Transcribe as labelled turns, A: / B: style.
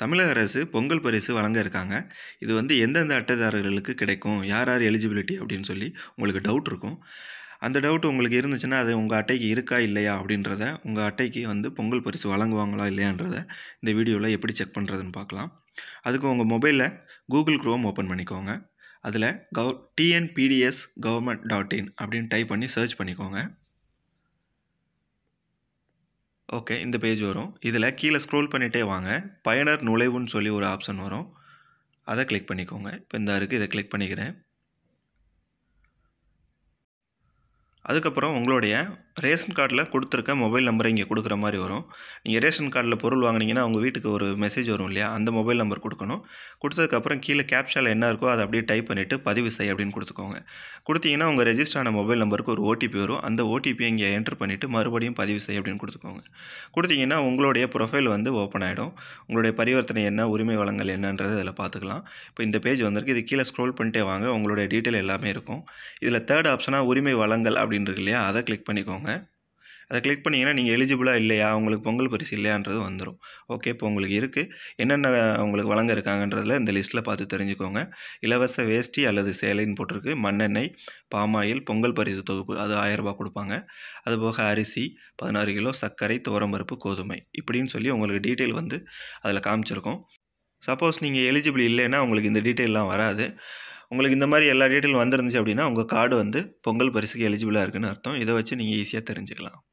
A: தமிழக அரசு பொங்கல் பரிசு வழங்க இருக்காங்க இது வந்து எந்தெந்த அட்டைதாரர்களுக்கு கிடைக்கும் யார் யார் எலிஜிபிலிட்டி அப்படின்னு சொல்லி உங்களுக்கு டவுட் இருக்கும் அந்த டவுட் உங்களுக்கு இருந்துச்சுன்னா அது உங்கள் அட்டைக்கு இருக்கா இல்லையா அப்படின்றத உங்கள் அட்டைக்கு வந்து பொங்கல் பரிசு வழங்குவாங்களா இல்லையான்றத இந்த வீடியோவில் எப்படி செக் பண்ணுறதுன்னு பார்க்கலாம் அதுக்கு உங்கள் மொபைலில் கூகுள் க்ரோம் ஓப்பன் பண்ணிக்கோங்க அதில் gov TNPDS government dot in அப்படின்னு டைப் பண்ணி சர்ச் பண்ணிக்கோங்க ஓகே இந்த பேஜ் வரும் இதில் கீழே ஸ்க்ரோல் பண்ணிகிட்டே வாங்க பயனர் நுழைவுன்னு சொல்லி ஒரு ஆப்ஷன் வரும் அதை கிளிக் பண்ணிக்கோங்க இப்போ இந்த இருக்குது இதை கிளிக் பண்ணிக்கிறேன் அதுக்கப்புறம் உங்களுடைய ரேஷன் கார்டில் கொடுத்துருக்க மொபைல் நம்பரை இங்கே கொடுக்குற மாதிரி வரும் நீங்கள் ரேஷன் கார்டில் பொருள் வாங்கினீங்கன்னா உங்கள் வீட்டுக்கு ஒரு மெசேஜ் வரும் இல்லையா அந்த மொபைல் நம்பர் கொடுக்கணும் கொடுத்ததுக்கப்புறம் கீழே கேப்ஷாவில் என்ன இருக்கோ அதை அப்படியே டைப் பண்ணிவிட்டு பதிவு செய் அப்படின்னு கொடுத்துக்கோங்க கொடுத்தீங்கன்னா உங்கள் ரெஜிஸ்டர் ஆன மொபைல் நம்பருக்கு ஒரு ஓடிபி வரும் அந்த ஓடிபியை இங்கே என்டர் பண்ணிவிட்டு மறுபடியும் பதிவு செய் அப்படின்னு கொடுத்துக்கோங்க கொடுத்தீங்கன்னா உங்களுடைய ப்ரொஃபைல் வந்து ஓப்பன் ஆகிடும் உங்களுடைய பரிவர்த்தனை என்ன உரிமை வளங்கள் என்னன்றது அதில் பார்த்துக்கலாம் இப்போ இந்த பேஜ் வந்திருக்கு இது கீழே ஸ்க்ரோல் பண்ணிட்டே வாங்க உங்களுடைய டீட்டெயில் எல்லாமே இருக்கும் இதில் தேர்ட் ஆப்ஷனாக உரிமை வளங்கள் அப்படின்னு அப்படின்னு இருக்கு இல்லையா அதை கிளிக் பண்ணிக்கோங்க அதை கிளிக் பண்ணிங்கன்னா நீங்கள் எலிஜிபிளாக இல்லையா உங்களுக்கு பொங்கல் பரிசு இல்லையான்றது வந்துடும் ஓகே இப்போ உங்களுக்கு இருக்குது என்னென்ன உங்களுக்கு வழங்க இருக்காங்கன்றதில் இந்த லிஸ்ட்டில் பார்த்து தெரிஞ்சுக்கோங்க இலவச வேஷ்டி அல்லது சேலைன்னு போட்டிருக்கு மண்ணெண்ணெய் பாமாயில் பொங்கல் பரிசு தொகுப்பு அது ஆயரரூபா கொடுப்பாங்க அதுபோக அரிசி பதினாறு கிலோ சர்க்கரை துவரம்பருப்பு கோதுமை இப்படின்னு சொல்லி உங்களுக்கு டீட்டெயில் வந்து அதில் காமிச்சிருக்கோம் சப்போஸ் நீங்கள் எலிஜிபிள் இல்லைன்னா உங்களுக்கு இந்த டீட்டெயிலெலாம் வராது உங்களுக்கு இந்த மாதிரி எல்லா டீட்டெயிலும் வந்துருந்துச்சு அப்படின்னா உங்கள் கார்டு வந்து பொங்கல் பரிசுக்கு எலிஜிபிளாக இருக்குன்னு அர்த்தம் இதை வச்சு நீங்கள் ஈஸியாக தெரிஞ்சுக்கலாம்